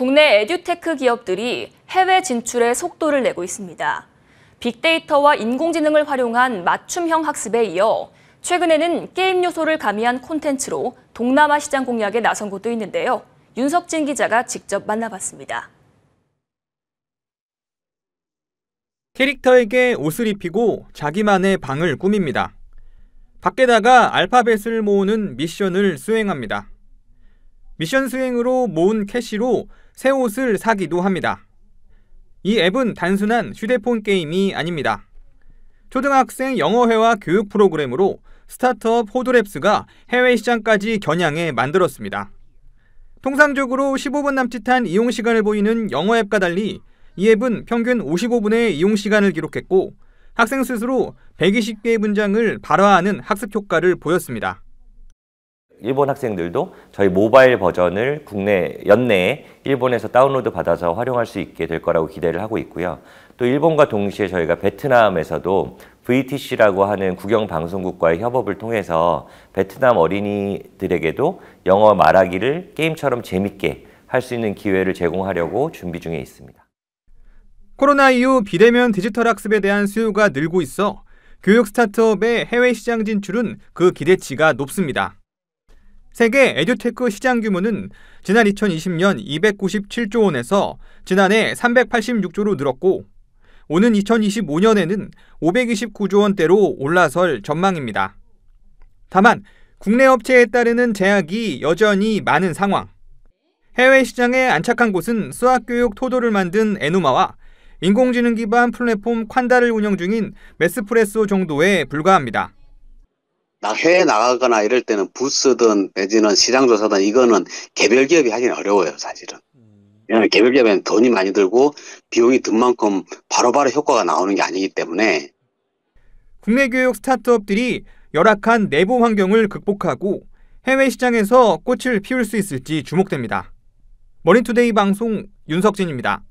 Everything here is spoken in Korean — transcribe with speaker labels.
Speaker 1: 국내 에듀테크 기업들이 해외 진출에 속도를 내고 있습니다. 빅데이터와 인공지능을 활용한 맞춤형 학습에 이어 최근에는 게임 요소를 가미한 콘텐츠로 동남아 시장 공략에 나선 곳도 있는데요. 윤석진 기자가 직접 만나봤습니다. 캐릭터에게 옷을 입히고 자기만의 방을 꾸밉니다. 밖에다가 알파벳을 모으는 미션을 수행합니다. 미션 수행으로 모은 캐시로 새 옷을 사기도 합니다. 이 앱은 단순한 휴대폰 게임이 아닙니다. 초등학생 영어회화 교육 프로그램으로 스타트업 호드랩스가 해외 시장까지 겨냥해 만들었습니다. 통상적으로 15분 남짓한 이용 시간을 보이는 영어 앱과 달리 이 앱은 평균 55분의 이용 시간을 기록했고 학생 스스로 120개의 문장을 발화하는 학습 효과를 보였습니다.
Speaker 2: 일본 학생들도 저희 모바일 버전을 국내 연내에 일본에서 다운로드 받아서 활용할 수 있게 될 거라고 기대를 하고 있고요. 또 일본과 동시에 저희가 베트남에서도 VTC라고 하는 국영 방송국과의 협업을 통해서 베트남 어린이들에게도 영어 말하기를 게임처럼 재밌게 할 수 있는 기회를 제공하려고 준비 중에 있습니다.
Speaker 1: 코로나 이후 비대면 디지털 학습에 대한 수요가 늘고 있어 교육 스타트업의 해외 시장 진출은 그 기대치가 높습니다. 세계 에듀테크 시장 규모는 지난 2020년 297조 원에서 지난해 386조로 늘었고 오는 2025년에는 529조 원대로 올라설 전망입니다. 다만 국내 업체에 따르는 제약이 여전히 많은 상황. 해외 시장에 안착한 곳은 수학교육 토도를 만든 에누마와 인공지능 기반 플랫폼 퀀다를 운영 중인 메스프레소 정도에 불과합니다. 나 해외 나가거나 이럴 때는 부스든 내지는 시장조사든 이거는 개별 기업이 하기는 어려워요, 사실은. 음. 왜냐하면 개별 기업에는 돈이 많이 들고 비용이 든 만큼 바로바로 바로 효과가 나오는 게 아니기 때문에 국내 교육 스타트업들이 열악한 내부 환경을 극복하고 해외 시장에서 꽃을 피울 수 있을지 주목됩니다. 머니투데이 방송 윤석진입니다.